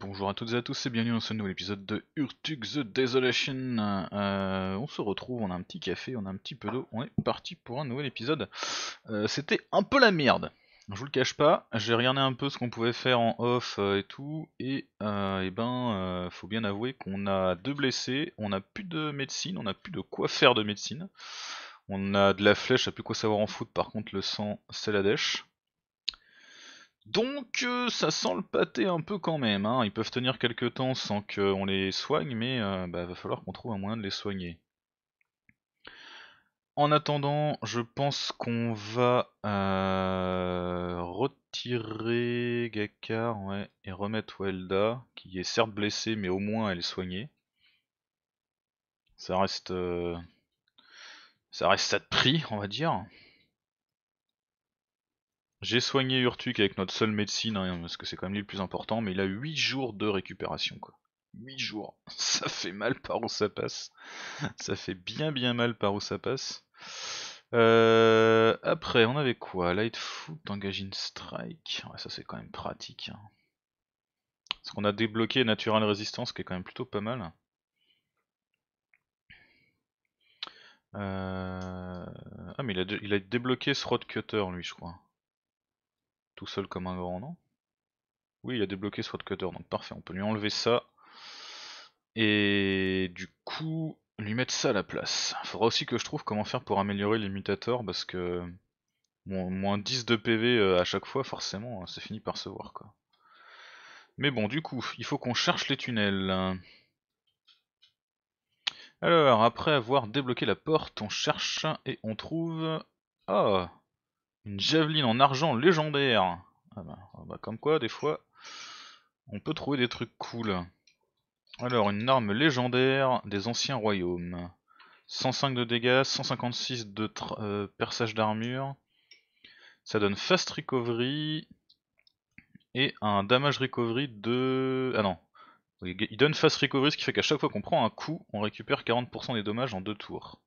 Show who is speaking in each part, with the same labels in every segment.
Speaker 1: bonjour à toutes et à tous et bienvenue dans ce nouvel épisode de Urtug the Desolation. Euh, on se retrouve, on a un petit café, on a un petit peu d'eau, on est parti pour un nouvel épisode. Euh, c'était un peu la merde, je vous le cache pas, j'ai regardé un peu ce qu'on pouvait faire en off euh, et tout, et, ben faut bien avouer qu'on a deux blessés, on a plus de médecine, on a plus de quoi faire de médecine. On a de la flèche, à plus quoi savoir en foot, par contre le sang c'est la dèche. Donc euh, ça sent le pâté un peu quand même. Hein. Ils peuvent tenir quelques temps sans qu'on les soigne, mais il euh, bah, va falloir qu'on trouve un moyen de les soigner. En attendant, je pense qu'on va euh, retirer Gakar et remettre Welda, qui est certes blessée, mais au moins elle est soignée. Ça reste, ça reste ça de prix, on va dire. J'ai soigné Urtuk avec notre seule médecine, hein, parce que c'est quand même le plus important, mais il a 8 jours de récupération, quoi. 8 jours. Ça fait mal par où ça passe. ça fait bien bien mal par où ça passe. Euh, après, on avait quoi Lightfoot, Engaging strike. Ouais, ça c'est quand même pratique. Hein. Parce qu'on a débloqué Natural Resistance, qui est quand même plutôt pas mal. Euh, ah mais il a, il a débloqué ce Cutter lui je crois. Tout seul comme un grand, non Oui, il a débloqué ce cutter, donc parfait, on peut lui enlever ça. Et du coup, lui mettre ça à la place. Faudra aussi que je trouve comment faire pour améliorer les mutators, parce que... moins 10 de PV euh, à chaque fois, forcément, hein, c'est fini par se voir, quoi. Mais bon, du coup, il faut qu'on cherche les tunnels. Alors, après avoir débloqué la porte, on cherche et on trouve... Ah oh, une javeline en argent légendaire ah, bah, ah bah, Comme quoi, des fois, on peut trouver des trucs cool. Alors, une arme légendaire des anciens royaumes. 105 de dégâts, 156 de euh, perçage d'armure. Ça donne fast recovery et un damage recovery de... Ah non, il donne fast recovery, ce qui fait qu'à chaque fois qu'on prend un coup, on récupère 40% des dommages en deux tours.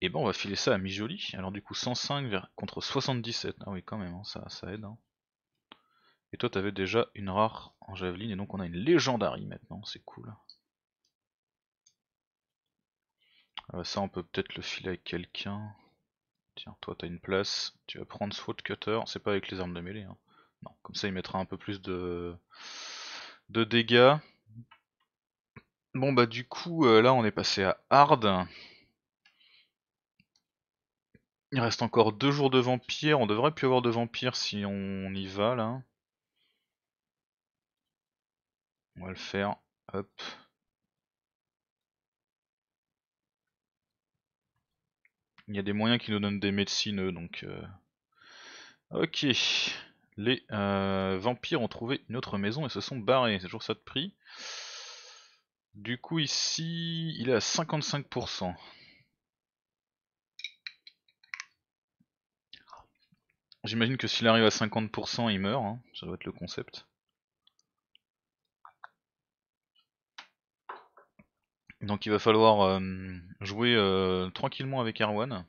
Speaker 1: Et ben on va filer ça à Mijoli. Alors du coup 105 contre 77. Ah oui quand même, hein, ça, ça aide. Hein. Et toi t'avais déjà une rare en javeline et donc on a une légendarie maintenant, c'est cool. Ah, bah ça on peut peut-être le filer avec quelqu'un. Tiens, toi t'as une place, tu vas prendre Sword cutter, c'est pas avec les armes de mêlée. Hein. Non, comme ça il mettra un peu plus de, de dégâts. Bon bah du coup euh, là on est passé à hard. Il reste encore deux jours de vampires, on devrait plus avoir de vampires si on y va là. On va le faire, hop. Il y a des moyens qui nous donnent des médecines donc... Euh. Ok, les euh, vampires ont trouvé une autre maison et se sont barrés, c'est toujours ça de prix. Du coup ici, il est à 55%. J'imagine que s'il arrive à 50%, il meurt, hein. ça doit être le concept. Donc il va falloir euh, jouer euh, tranquillement avec Erwan.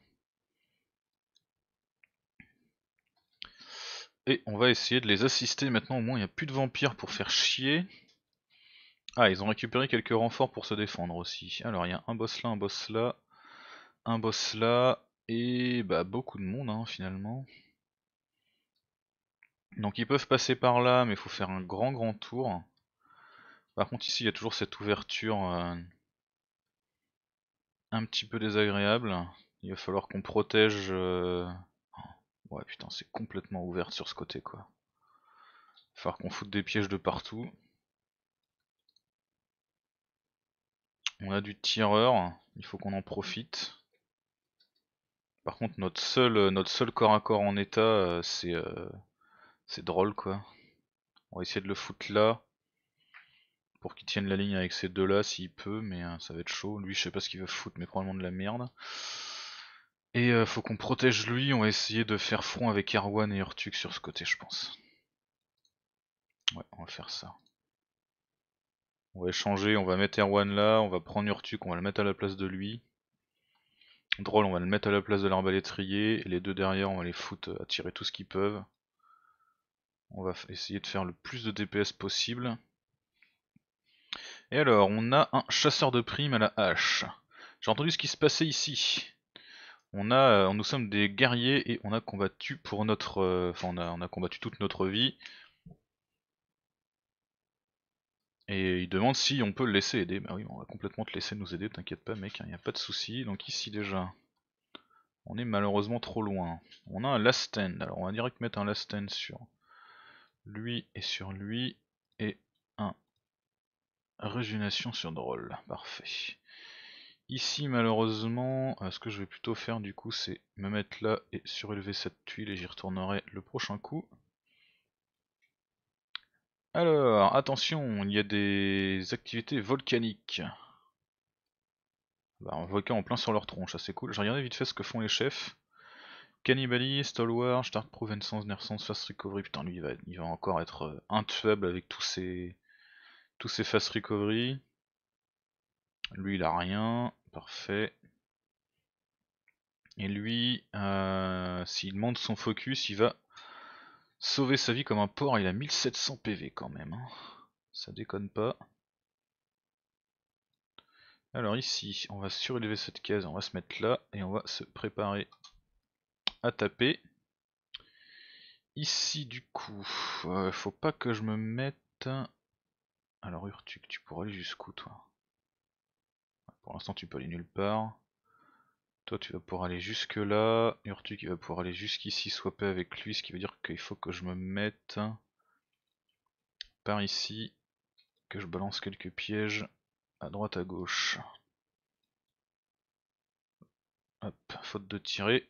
Speaker 1: Et on va essayer de les assister maintenant, au moins il n'y a plus de vampires pour faire chier. Ah, ils ont récupéré quelques renforts pour se défendre aussi. Alors il y a un boss là, un boss là, un boss là, et bah beaucoup de monde hein, finalement. Donc ils peuvent passer par là, mais il faut faire un grand grand tour. Par contre ici il y a toujours cette ouverture euh, un petit peu désagréable. Il va falloir qu'on protège... Euh, ouais putain c'est complètement ouvert sur ce côté quoi. Il va falloir qu'on foute des pièges de partout. On a du tireur, il faut qu'on en profite. Par contre notre seul, euh, notre seul corps à corps en état c'est... C'est drôle quoi. On va essayer de le foutre là. Pour qu'il tienne la ligne avec ces deux là s'il peut, mais euh, ça va être chaud. Lui je sais pas ce qu'il va foutre, mais probablement de la merde. Et euh, faut qu'on protège lui, on va essayer de faire front avec Erwan et Urtuk sur ce côté je pense. Ouais, on va faire ça. On va échanger, on va mettre Erwan là, on va prendre Urtuk, on va le mettre à la place de lui. Drôle, on va le mettre à la place de l'arbalétrier, et les deux derrière on va les foutre euh, à tirer tout ce qu'ils peuvent. On va essayer de faire le plus de DPS possible. Et alors, on a un chasseur de primes à la hache. J'ai entendu ce qui se passait ici. On a, euh, nous sommes des guerriers et on a combattu pour notre, euh, enfin on a, combattu toute notre vie. Et il demande si on peut le laisser aider. Bah oui, on va complètement te laisser nous aider, t'inquiète pas mec, il hein, n'y a pas de souci. Donc ici déjà, on est malheureusement trop loin. On a un last stand, alors on va direct mettre un last stand sur lui et sur lui et un régénération sur drôle, parfait. Ici malheureusement, euh, ce que je vais plutôt faire du coup c'est me mettre là et surélever cette tuile et j'y retournerai le prochain coup. Alors, attention, il y a des activités volcaniques. Bah, un volcan en plein sur leur tronche, ça c'est cool. J'ai regardé vite fait ce que font les chefs. Cannibali, Stalwart, Start Proven Sans, Fast Recovery. Putain, lui, il va, il va encore être euh, intuable avec tous ses, tous Fast Recovery. Lui, il a rien. Parfait. Et lui, euh, s'il monte son focus, il va sauver sa vie comme un porc. Il a 1700 PV quand même. Hein. Ça déconne pas. Alors ici, on va surélever cette case, on va se mettre là, et on va se préparer à taper. Ici du coup, il euh, faut pas que je me mette... Alors Urtuk tu pourras aller jusqu'où toi Pour l'instant tu peux aller nulle part. Toi tu vas pouvoir aller jusque là, Urtuk il va pouvoir aller jusqu'ici, swapper avec lui, ce qui veut dire qu'il faut que je me mette par ici, que je balance quelques pièges à droite à gauche. Hop, faute de tirer.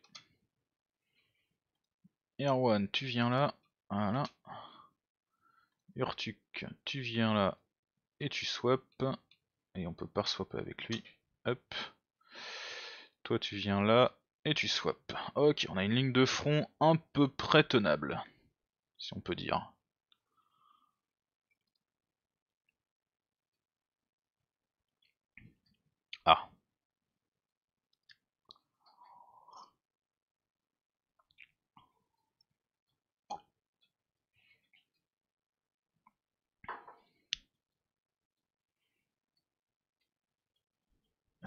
Speaker 1: Erwan, tu viens là. Voilà. Urtuk, tu viens là. Et tu swaps. Et on peut pas swapper avec lui. Hop. Toi, tu viens là. Et tu swaps. Ok, on a une ligne de front un peu près tenable. Si on peut dire.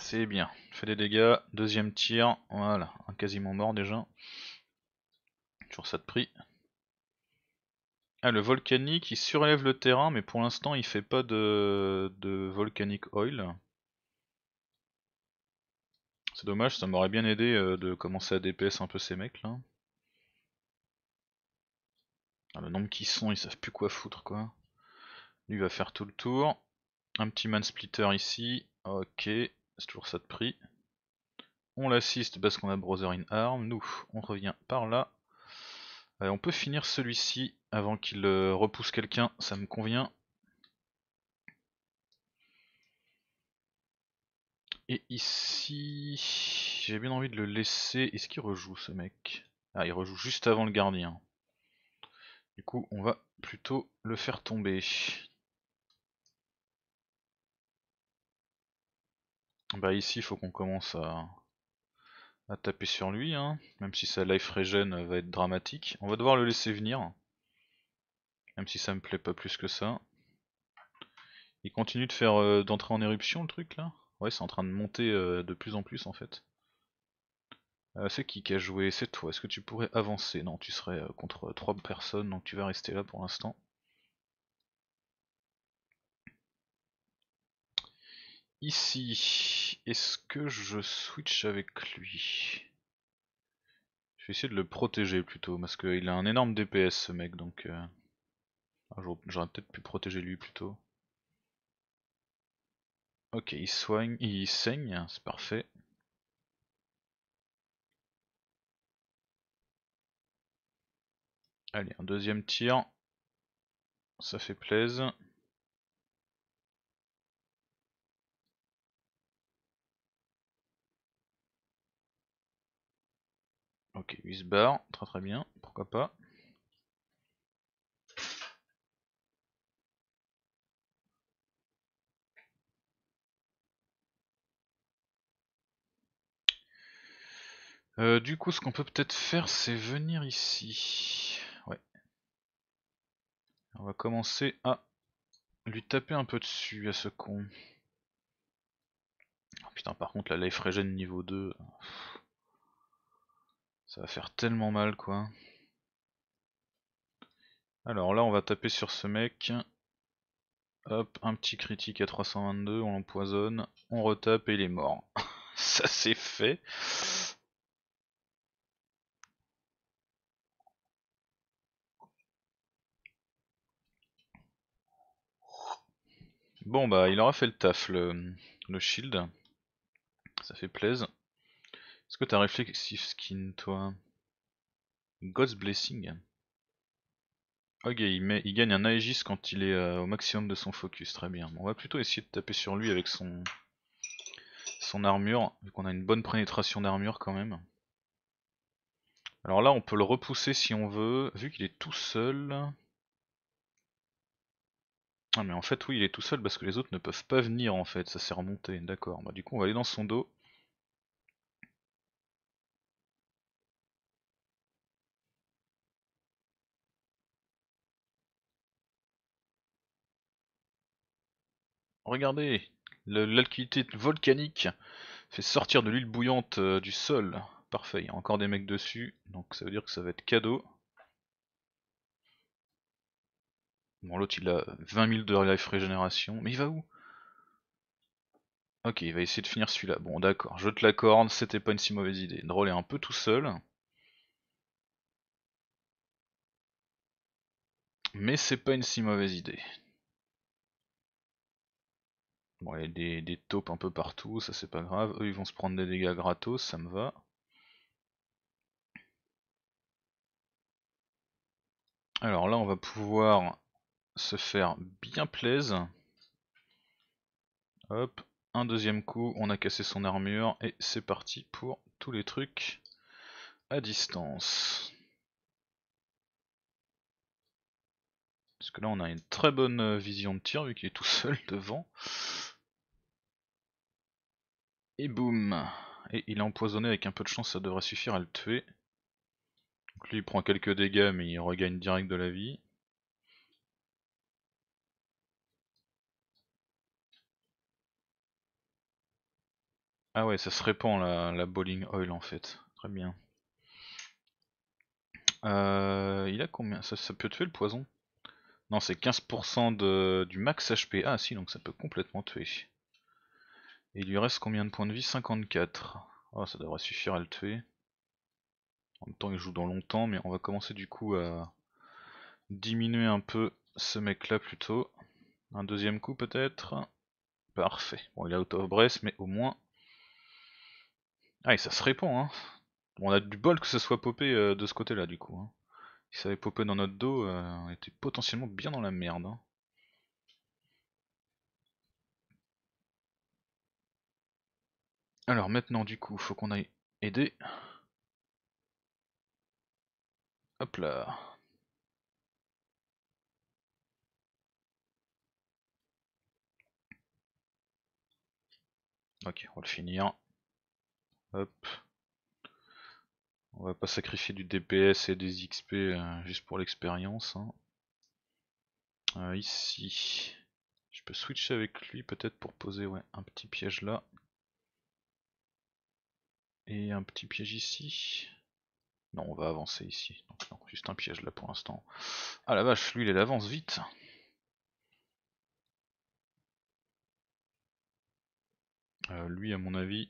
Speaker 1: c'est bien. Fait des dégâts, deuxième tir, voilà, un quasiment mort déjà. Toujours ça de prix. Ah, le volcanique, il surélève le terrain, mais pour l'instant il fait pas de, volcanic oil. C'est dommage, ça m'aurait bien aidé euh, de commencer à DPS un peu ces mecs là. Ah, le nombre qu'ils sont, ils savent plus quoi foutre quoi. Lui va faire tout le tour. Un petit man splitter ici. Ok c'est toujours ça de prix. On l'assiste parce qu'on a Brother in Arm. Nous, on revient par là. Euh, on peut finir celui-ci avant qu'il euh, repousse quelqu'un, ça me convient. Et ici, j'ai bien envie de le laisser. Est-ce qu'il rejoue ce mec Ah, il rejoue juste avant le gardien. Du coup, on va plutôt le faire tomber. Bah ici, faut qu'on commence à... taper sur lui, hein. même si sa life regen va être dramatique. On va devoir le laisser venir, même si ça me plaît pas plus que ça. Il continue de faire euh, d'entrer en éruption le truc là Ouais, c'est en train de monter euh, de plus en plus en fait. Euh, c'est qui qui a joué C'est toi. Est-ce que tu pourrais avancer Non, tu serais contre 3 personnes, donc tu vas rester là pour l'instant. ici, est-ce que je switch avec lui Je vais essayer de le protéger plutôt, parce qu'il a un énorme DPS ce mec, donc... Euh, ah, j'aurais peut-être pu protéger lui plutôt. Ok, il soigne, il saigne, c'est parfait. Allez, un deuxième tir. Ça fait plaisir. Ok, 8 barres, très très bien, pourquoi pas. Euh, du coup, ce qu'on peut peut-être faire, c'est venir ici. Ouais. On va commencer à lui taper un peu dessus à ce con. Oh putain, par contre, la life regen niveau 2. Ça va faire tellement mal quoi. Alors là on va taper sur ce mec. Hop, un petit critique à 322, on l'empoisonne, on retape et il est mort. Ça c'est fait. Bon bah il aura fait le taf le, le shield. Ça fait plaisir. Est-ce que t'as réflexif skin toi God's Blessing. Ok, il, il gagne un Aegis quand il est euh, au maximum de son focus, très bien. On va plutôt essayer de taper sur lui avec son, son armure, vu qu'on a une bonne pénétration d'armure quand même. Alors là, on peut le repousser si on veut, vu qu'il est tout seul. Ah mais en fait oui, il est tout seul parce que les autres ne peuvent pas venir en fait, ça s'est remonté, d'accord. Bah du coup on va aller dans son dos. Regardez, l'alquilité volcanique fait sortir de l'huile bouillante euh, du sol. Parfait, il y a encore des mecs dessus, donc ça veut dire que ça va être cadeau. Bon, l'autre il a 20 000 de life régénération, mais il va où Ok, il va essayer de finir celui-là. Bon, d'accord, je te corne, c'était pas une si mauvaise idée. Drôle est un peu tout seul. Mais c'est pas une si mauvaise idée. Bon, il y a des, des taupes un peu partout, ça c'est pas grave. Eux, ils vont se prendre des dégâts gratos, ça me va. Alors là, on va pouvoir se faire bien plaise. Hop, un deuxième coup, on a cassé son armure et c'est parti pour tous les trucs à distance. Parce que là, on a une très bonne vision de tir vu qu'il est tout seul devant. Et boum Et il a empoisonné avec un peu de chance, ça devrait suffire à le tuer. Donc lui il prend quelques dégâts mais il regagne direct de la vie. Ah ouais, ça se répand la, bowling oil en fait. Très bien. Euh, il a combien ça, ça, peut tuer le poison Non, c'est 15% de, du max HP. Ah si, donc ça peut complètement tuer il lui reste combien de points de vie 54. Oh, ah, ça devrait suffire à le tuer. En même temps, il joue dans longtemps, mais on va commencer du coup à diminuer un peu ce mec-là plutôt. Un deuxième coup peut-être Parfait. Bon, il est out of breath, mais au moins... Ah, et ça se répand, hein On a du bol que ça soit popé euh, de ce côté-là, du coup. Hein. Si ça avait popé dans notre dos, euh, on était potentiellement bien dans la merde. Hein. Alors maintenant du coup faut qu'on aille aider. Hop là. Ok, on va le finir. Hop. On va pas sacrifier du DPS et des XP euh, juste pour l'expérience. Hein. Euh, ici, je peux switcher avec lui peut-être pour poser ouais, un petit piège là. Et un petit piège ici. Non, on va avancer ici. juste un piège là pour l'instant. Ah la vache, lui il avance vite. Euh, lui, à mon avis,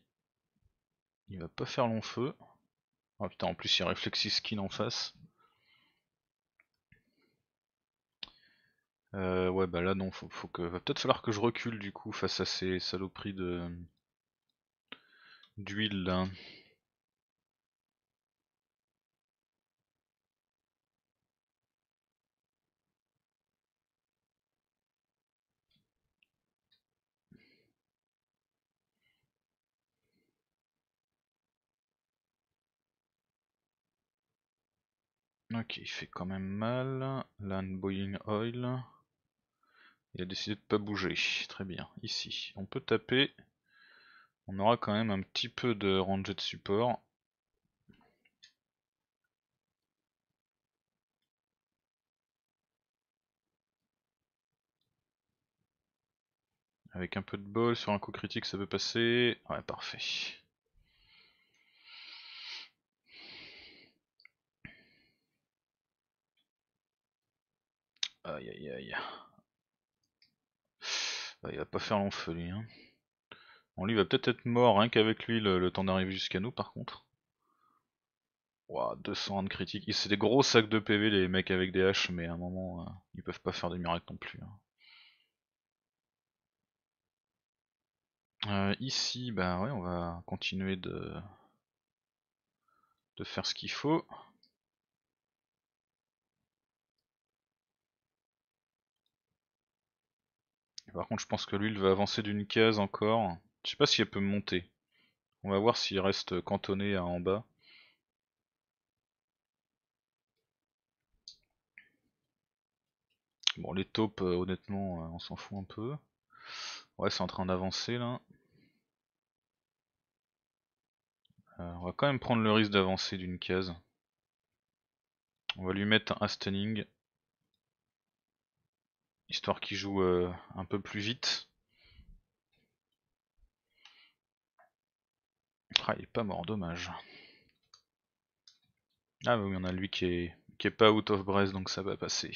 Speaker 1: il va pas faire long feu. Ah putain, en plus il a réflexis skin en face. Euh, ouais, bah là non, faut, que. Va peut-être falloir que je recule du coup face à ces saloperies de d'huile hein. Ok, il fait quand même mal. Land Oil. Il a décidé de pas bouger. Très bien. Ici, on peut taper. On aura quand même un petit peu de rangée de support. Avec un peu de bol, sur un coup critique ça peut passer. Ouais, parfait. Aïe aïe aïe. Il va pas faire long hein. lui. On lui va peut-être être mort hein, qu'avec lui le, temps d'arriver jusqu'à nous par contre. 200 200 de critique. C'est des gros sacs de PV les mecs avec des haches, mais à un moment, euh, ils peuvent pas faire des miracles non plus. Hein. Euh, ici, bah ouais, on va continuer de, de faire ce qu'il faut. par contre, je pense que l'huile va avancer d'une case encore. Je sais pas si elle peut monter. On va voir s'il reste cantonné à en bas. Bon, les taupes, euh, honnêtement, euh, on s'en fout un peu. Ouais, c'est en train d'avancer là. Euh, on va quand même prendre le risque d'avancer d'une case. On va lui mettre un stunning. Histoire qu'il joue un peu plus vite. Ah, il est pas mort, dommage. Ah bah oui, on a lui qui est, pas out of breath, donc ça va passer.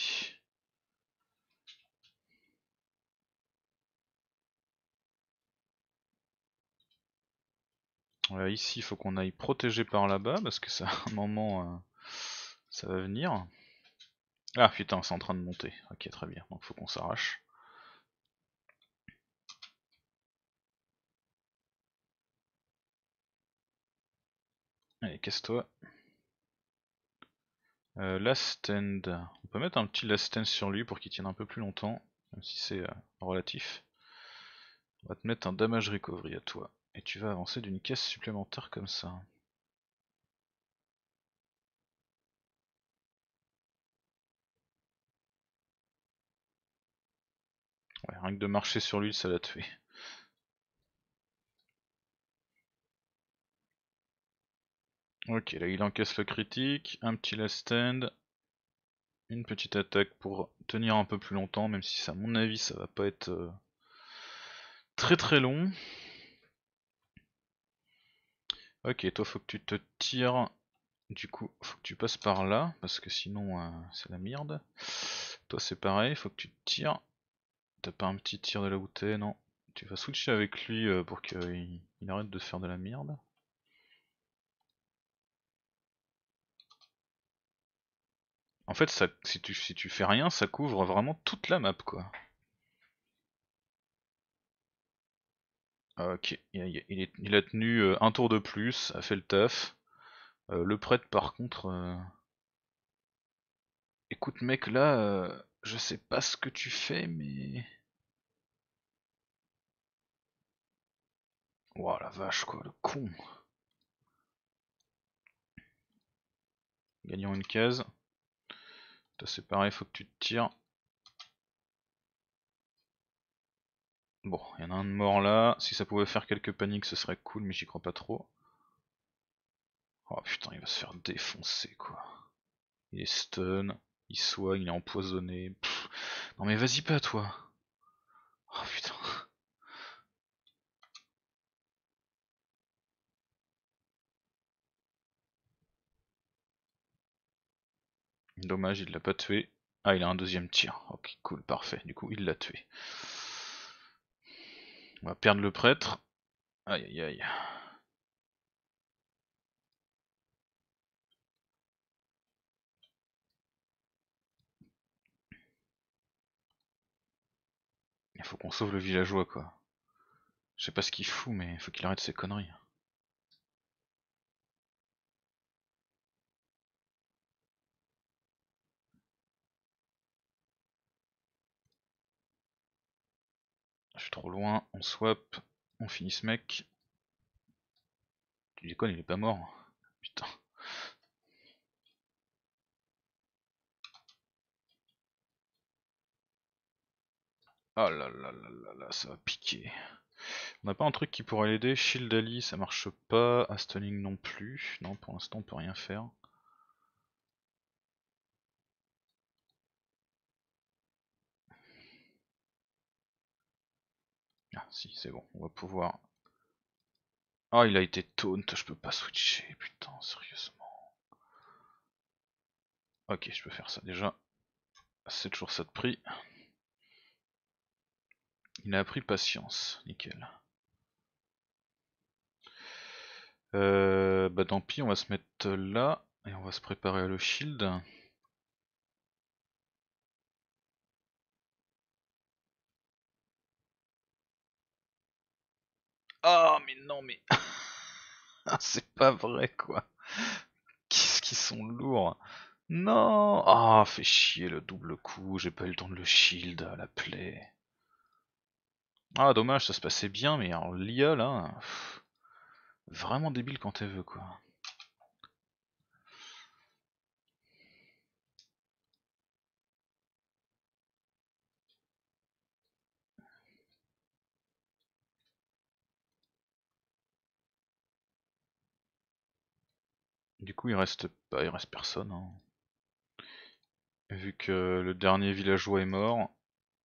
Speaker 1: ici, il faut qu'on aille protéger par là-bas, parce que ça, à un moment, euh, ça va venir. Ah putain, c'est en train de monter. Ok, très bien, donc faut qu'on s'arrache. Allez, casse-toi. Euh, last stand. On peut mettre un petit last sur lui pour qu'il tienne un peu plus longtemps, même si c'est euh, relatif. On va te mettre un damage recovery à toi. Et tu vas avancer d'une caisse supplémentaire comme ça. Ouais, rien que de marcher sur lui, ça l'a tué. Ok, là il encaisse le critique, un petit last stand, une petite attaque pour tenir un peu plus longtemps, même si ça, à mon avis ça va pas être euh, très très long. Ok, toi faut que tu te tires, du coup faut que tu passes par là, parce que sinon euh, c'est la merde. Toi c'est pareil, faut que tu te tires. T'as pas un petit tir de la bouteille, non. Tu vas switcher avec lui euh, pour qu'il arrête de faire de la merde. En fait, si, tu, si tu fais rien, ça couvre vraiment toute la map, quoi. Euh, ok, il, est il a tenu euh, un tour de plus, a fait le taf. Euh, le prêtre, par contre... Écoute, mec, là, je sais pas ce que tu fais, mais... Ouah, la vache, quoi, le con Gagnons une case. Ça c'est pareil, faut que tu te tires. Bon, il y en a un de mort là. Si ça pouvait faire quelques paniques, ce serait cool, mais j'y crois pas trop. Oh putain, il va se faire défoncer quoi. Il est stun, il soigne, il est empoisonné. non mais vas-y pas toi. Oh putain. Dommage, il l'a pas tué. Ah, il a un deuxième tir. Ok, cool, parfait. Du coup, il l'a tué. On va perdre le prêtre. Aïe aïe aïe. Il faut qu'on sauve le villageois, quoi. Je sais pas ce qu'il fout, mais il faut qu'il arrête ses conneries. trop loin, on swap, on finit ce mec. Tu déconnes, il est pas mort. Putain. oh là là là là là, ça va piquer. On n'a pas un truc qui pourrait l'aider. Shield Ali, ça marche pas. Astoning non plus. Non, pour l'instant, on peut rien faire. Ah si, c'est bon, on va pouvoir... Ah, il a été taunt, je peux pas switcher, putain, sérieusement. Ok, je peux faire ça déjà. C'est toujours ça de prix. Il a appris patience, nickel. Euh, bah tant pis, on va se mettre là et on va se préparer à le shield. Oh, mais non, mais. c'est pas vrai, quoi. Qu'est-ce qu'ils sont lourds. Non Ah, fait chier le double coup, j'ai pas eu le temps de le shield à la plaie. Ah, dommage, ça se passait bien, mais en Lia, là. Hein. vraiment débile quand elle veut, quoi. Du coup, il reste pas, il reste personne. Hein. Vu que le dernier villageois est mort,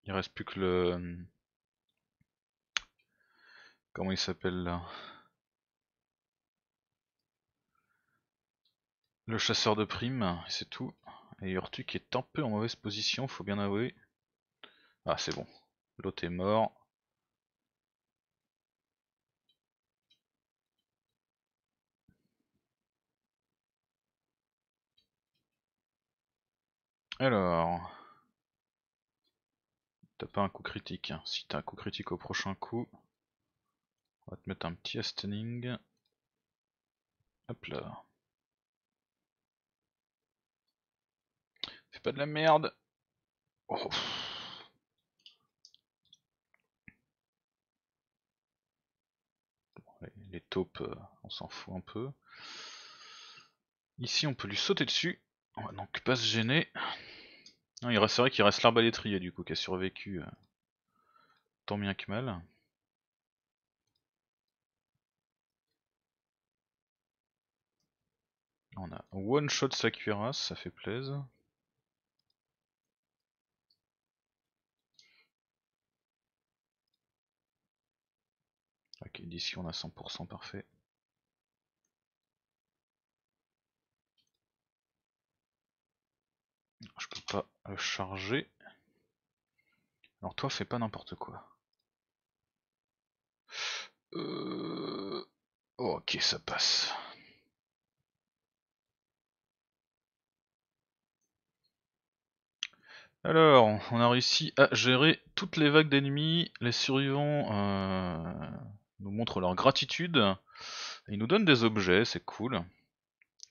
Speaker 1: il reste plus que le. Hum, comment il s'appelle là Le chasseur de primes, c'est tout. Et Urtu qui est un peu en mauvaise position, faut bien avouer. Ah, c'est bon. L'autre est mort. Alors. T'as pas un coup critique. Hein. Si t'as un coup critique au prochain coup, on va te mettre un petit stunning. Hop là. Fais pas de la merde. Oh. les taupes, euh, on s'en fout un peu. Ici, on peut lui sauter dessus. On va donc pas se gêner. Non, il reste, vrai qu'il reste l'arbalétrier du coup qui a survécu euh, tant bien que mal. On a one shot sa cuirasse, ça fait plaisir Ok, d'ici on a 100% parfait. le euh, charger Alors toi, fais pas n'importe quoi. Euh, ok, ça passe. Alors, on a réussi à gérer toutes les vagues d'ennemis. Les survivants euh, nous montrent leur gratitude. Ils nous donnent des objets, c'est cool.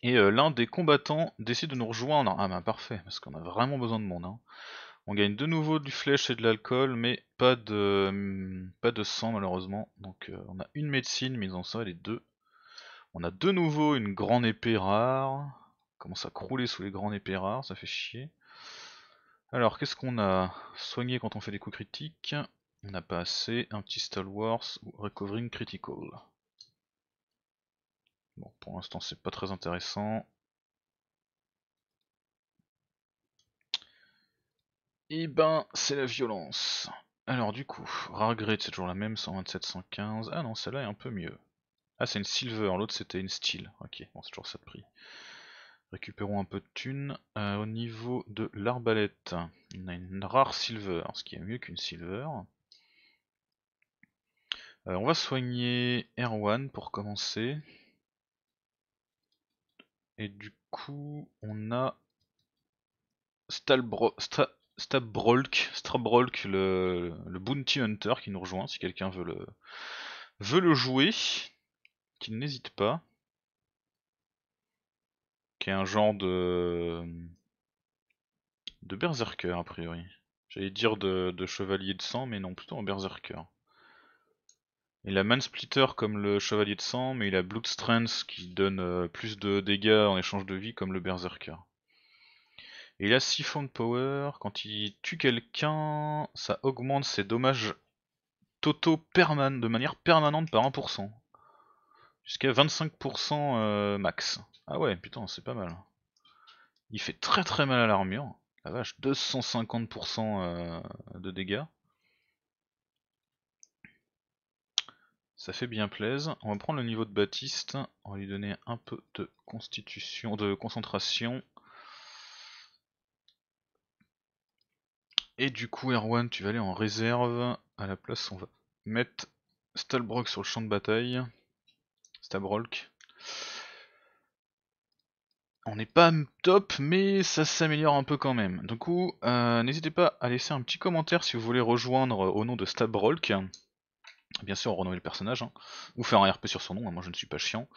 Speaker 1: Et euh, l'un des combattants décide de nous rejoindre. Ah ben parfait, parce qu'on a vraiment besoin de monde. Hein. On gagne de nouveau du flèche et de l'alcool, mais pas de, pas de sang malheureusement. Donc euh, on a une médecine, mais en ça, les deux. On a de nouveau une grande épée rare. On commence à crouler sous les grandes épées rares, ça fait chier. Alors qu'est-ce qu'on a Soigné quand on fait des coups critiques. On n'a pas assez. Un petit wars ou Recovering Critical. Bon, pour l'instant, c'est pas très intéressant. Et eh ben, c'est la violence. Alors du coup, Rare Grade, c'est toujours la même, 127, 115. Ah non, celle-là est un peu mieux. Ah, c'est une Silver, l'autre c'était une Steel. Ok, bon, c'est toujours ça de prix. Récupérons un peu de thunes. Euh, au niveau de l'arbalète, on a une rare Silver, ce qui est mieux qu'une Silver. Euh, on va soigner Erwan pour commencer. Et du coup, on a Stalbro le, Bounty Hunter qui nous rejoint si quelqu'un veut le, veut le jouer, qu'il n'hésite pas. Qui est un genre de. de berserker a priori. J'allais dire de, chevalier de sang, mais non, plutôt un berserker. Il a Splitter comme le Chevalier de Sang, mais il a Blood Strength qui donne euh, plus de dégâts en échange de vie comme le Berserker. Et il a Siphon Power, quand il tue quelqu'un, ça augmente ses dommages totaux perman de manière permanente par 1%. Jusqu'à 25% euh, max. Ah ouais, putain, c'est pas mal. Il fait très très mal à l'armure. La vache, 250% euh, de dégâts. Ça fait bien plaise. On va prendre le niveau de Baptiste. On va lui donner un peu de constitution, de concentration. Et du coup, Erwan, tu vas aller en réserve. À la place, on va mettre Stalbrock sur le champ de bataille. Stalbrock. On n'est pas top, mais ça s'améliore un peu quand même. Du coup, euh, n'hésitez pas à laisser un petit commentaire si vous voulez rejoindre au nom de Stalbrock. Bien sûr, renommer le personnage, hein. ou faire un RP sur son nom, hein, moi je ne suis pas chiant.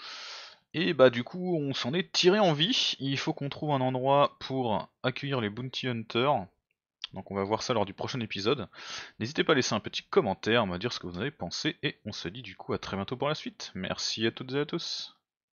Speaker 1: Et bah du coup, on s'en est tiré en vie. Il faut qu'on trouve un endroit pour accueillir les Bounty Hunters. Donc on va voir ça lors du prochain épisode. N'hésitez pas à laisser un petit commentaire, me dire ce que vous en avez pensé, et on se dit du coup à très bientôt pour la suite. Merci à toutes et à tous.